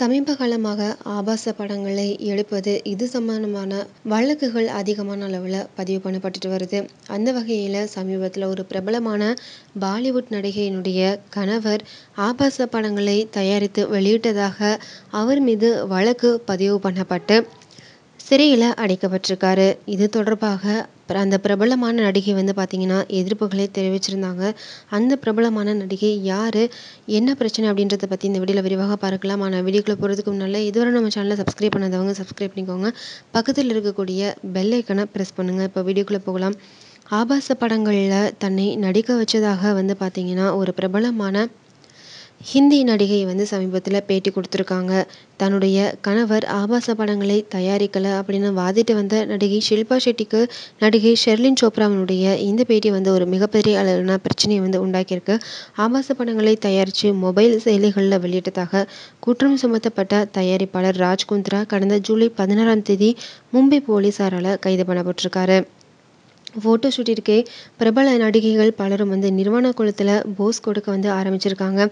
சமீப காலமாக ஆபாச படங்களை எடுப்பது இது சம்பந்தமான வழக்குகள் அதிகமான அளவில் பதிவு பண்ணப்பட்டுட்டு வருது அந்த வகையில் சமீபத்தில் ஒரு பிரபலமான பாலிவுட் நடிகையினுடைய கணவர் ஆபாச படங்களை தயாரித்து வெளியிட்டதாக அவர் மீது வழக்கு பதிவு பண்ணப்பட்டு சிறையில் அடைக்கப்பட்டிருக்காரு இது தொடர்பாக அப்புறம் அந்த பிரபலமான நடிகை வந்து பார்த்திங்கன்னா எதிர்ப்புகளை தெரிவிச்சிருந்தாங்க அந்த பிரபலமான நடிகை யார் என்ன பிரச்சனை அப்படின்றத பற்றி இந்த வீடியோவில் விரிவாக பார்க்கலாம் ஆனால் வீடியோக்குள்ளே போகிறதுக்கு முன்னால் இதுவரை நம்ம சேனலை சப்ஸ்கிரைப் பண்ணாதவங்க சப்ஸ்கிரைப் பண்ணிக்கோங்க பக்கத்தில் இருக்கக்கூடிய பெல்லைக்கனை ப்ரெஸ் பண்ணுங்கள் இப்போ வீடியோக்குள்ளே போகலாம் ஆபாச படங்களில் தன்னை நடிக்க வச்சதாக வந்து பார்த்திங்கன்னா ஒரு பிரபலமான ஹிந்தி நடிகை வந்து சமீபத்தில் பேட்டி கொடுத்துருக்காங்க தன்னுடைய கணவர் ஆபாச படங்களை தயாரிக்கலை அப்படின்னு வாதிட்டு வந்த நடிகை ஷில்பா ஷெட்டிக்கு நடிகை ஷெர்லின் சோப்ராவினுடைய இந்த பேட்டி வந்து ஒரு மிகப்பெரிய அளவிலான பிரச்சனையை வந்து உண்டாக்கியிருக்கு ஆபாச படங்களை தயாரித்து மொபைல் செயலிகளில் வெளியிட்டதாக குற்றம் சுமத்தப்பட்ட தயாரிப்பாளர் ராஜ்குந்த்ரா கடந்த ஜூலை பதினாறாம் தேதி மும்பை போலீஸாரால் கைது பண்ணப்பட்டிருக்காரு ஃபோட்டோ ஷூட்டிற்கே பிரபல நடிகைகள் பலரும் வந்து நிர்வாண கோலத்தில் போஸ் கொடுக்க வந்து ஆரம்பிச்சிருக்காங்க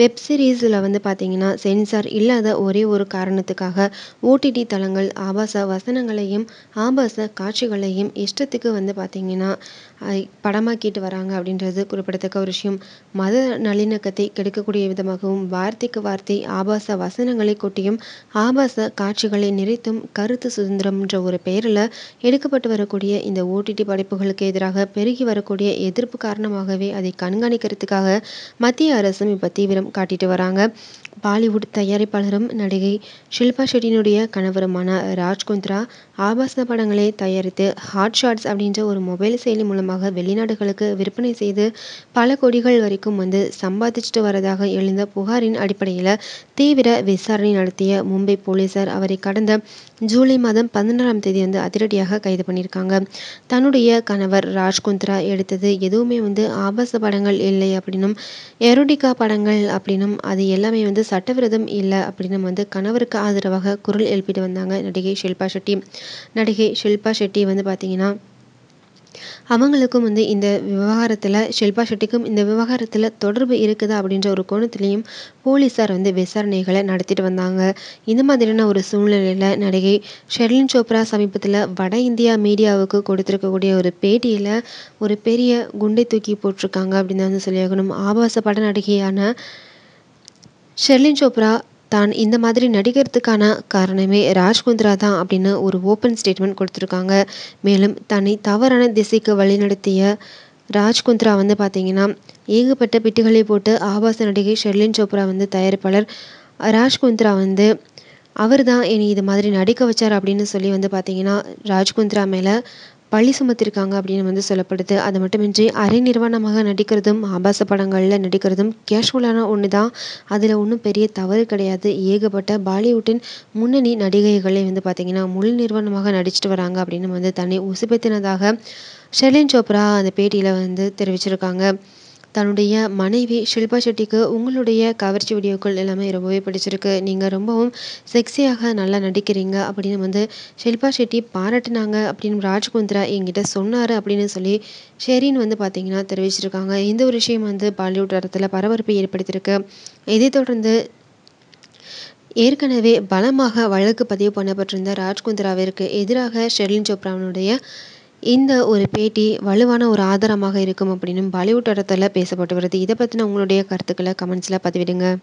வெப் சீரிஸில் வந்து பார்த்திங்கன்னா சென்சார் இல்லாத ஒரே ஒரு காரணத்துக்காக ஓடிடி தளங்கள் ஆபாச வசனங்களையும் ஆபாச காட்சிகளையும் இஷ்டத்துக்கு வந்து பார்த்திங்கன்னா படமாக்கிட்டு வராங்க அப்படின்றது குறிப்பிடத்தக்க ஒரு விஷயம் மத நல்லிணக்கத்தை கெடுக்கக்கூடிய விதமாகவும் வார்த்தைக்கு வார்த்தை ஆபாச வசனங்களை கொட்டியும் ஆபாச காட்சிகளை நிறைத்தும் கருத்து சுதந்திரம் என்ற ஒரு பெயரில் எடுக்கப்பட்டு வரக்கூடிய இந்த ஓடிடி படை அமைப்புகளுக்கு எதிராக பெருகி வரக்கூடிய எதிர்ப்பு காரணமாகவே அதை கண்காணிக்கிறதுக்காக மத்திய அரசும் இப்போ தீவிரம் காட்டிட்டு வராங்க பாலிவுட் தயாரிப்பாளரும் நடிகை ஷில்பா ஷெட்டினுடைய கணவருமான ராஜ்குந்த்ரா ஆபாச படங்களை தயாரித்து ஹாட் ஷாட்ஸ் அப்படின்ற ஒரு மொபைல் செயலி மூலமாக வெளிநாடுகளுக்கு விற்பனை செய்து பல கோடிகள் வரைக்கும் வந்து சம்பாதிச்சுட்டு வரதாக எழுந்த புகாரின் அடிப்படையில் தீவிர விசாரணை நடத்திய மும்பை போலீசார் அவரை கடந்த ஜூலை மாதம் பதினாறாம் தேதி வந்து அதிரடியாக கைது பண்ணியிருக்காங்க தன்னுடைய கணவர் ராஜ்குந்த்ரா எடுத்தது எதுவுமே வந்து ஆபாச படங்கள் இல்லை அப்படின்னும் எரோடிகா படங்கள் அப்படின்னும் அது எல்லாமே வந்து சட்டவிரதம் இல்லை அப்படின்னும் வந்து கணவருக்கு ஆதரவாக குரல் எழுப்பிட்டு வந்தாங்க நடிகை ஷில்பா ஷெட்டி நடிகை ஷில்பா ஷெட்டி வந்து பார்த்தீங்கன்னா அவங்களுக்கும் வந்து இந்த விவகாரத்தில் ஷில்பா ஷெட்டிக்கும் இந்த விவகாரத்தில் தொடர்பு இருக்குதா அப்படின்ற ஒரு கோணத்துலேயும் போலீஸார் வந்து விசாரணைகளை நடத்திட்டு வந்தாங்க இந்த மாதிரியான ஒரு சூழ்நிலையில் நடிகை ஷெர்லின் சோப்ரா சமீபத்தில் வட இந்தியா மீடியாவுக்கு கொடுத்துருக்கக்கூடிய ஒரு பேட்டியில் ஒரு பெரிய குண்டை தூக்கி போட்டிருக்காங்க அப்படின்னு வந்து சொல்லியாகணும் ஆபாச பட நடிகையான ஷெர்லின் சோப்ரா தான் இந்த மாதிரி நடிக்கிறதுக்கான காரணமே ராஜ்குந்த்ரா தான் அப்படின்னு ஒரு ஓப்பன் ஸ்டேட்மெண்ட் கொடுத்துருக்காங்க மேலும் தன்னை தவறான திசைக்கு வழிநடத்திய ராஜ்குந்த்ரா வந்து பார்த்திங்கன்னா ஏகப்பட்ட பிட்டுகளை போட்டு ஆபாச நடிகை ஷெர்லின் சோப்ரா வந்து தயாரிப்பாளர் ராஜ்குந்த்ரா வந்து அவர் தான் என்னை இது மாதிரி நடிக்க வச்சார் அப்படின்னு சொல்லி வந்து பார்த்திங்கன்னா ராஜ்குந்த்ரா மேலே பழி சுமத்திருக்காங்க அப்படின்னு வந்து சொல்லப்படுது அது மட்டுமின்றி அரை நிர்வாணமாக நடிக்கிறதும் ஆபாச படங்களில் நடிக்கிறதும் கேஷுவலான ஒன்று தான் அதில் ஒன்றும் பெரிய தவறு கிடையாது ஏகப்பட்ட பாலிவுட்டின் முன்னணி நடிகைகளே வந்து பார்த்திங்கன்னா முழு நிர்வாணமாக நடிச்சிட்டு வராங்க அப்படின்னு வந்து தன்னை உசுப்பத்தினதாக ஷெலின் சோப்ரா அந்த பேட்டியில் வந்து தெரிவிச்சிருக்காங்க தன்னுடைய மனைவி ஷில்பா ஷெட்டிக்கு உங்களுடைய கவர்ச்சி வீடியோக்கள் எல்லாமே ரொம்பவே பிடிச்சிருக்கு நீங்கள் ரொம்பவும் செக்ஸியாக நல்லா நடிக்கிறீங்க அப்படின்னு வந்து ஷில்பா ஷெட்டி பாராட்டினாங்க அப்படின்னு ராஜ்குந்த்ரா என்கிட்ட சொன்னார் அப்படின்னு சொல்லி ஷெரீன் வந்து பார்த்தீங்கன்னா தெரிவிச்சிருக்காங்க இந்த ஒரு விஷயம் வந்து பாலிவுட் இடத்துல பரபரப்பை ஏற்படுத்தியிருக்கு இதைத் தொடர்ந்து ஏற்கனவே பலமாக வழக்கு பதிவு பண்ணப்பட்டிருந்த ராஜ்குந்த்ராவிற்கு எதிராக ஷெர்லின் சோப்ரானுடைய இந்த ஒரு பேட்டி வலுவான ஒரு ஆதாரமாக இருக்கும் அப்படின்னு பாலிவுட் இடத்துல பேசப்பட்டு வருது இதை பற்றின உங்களுடைய கருத்துக்களை கமெண்ட்ஸில் பதிவிடுங்க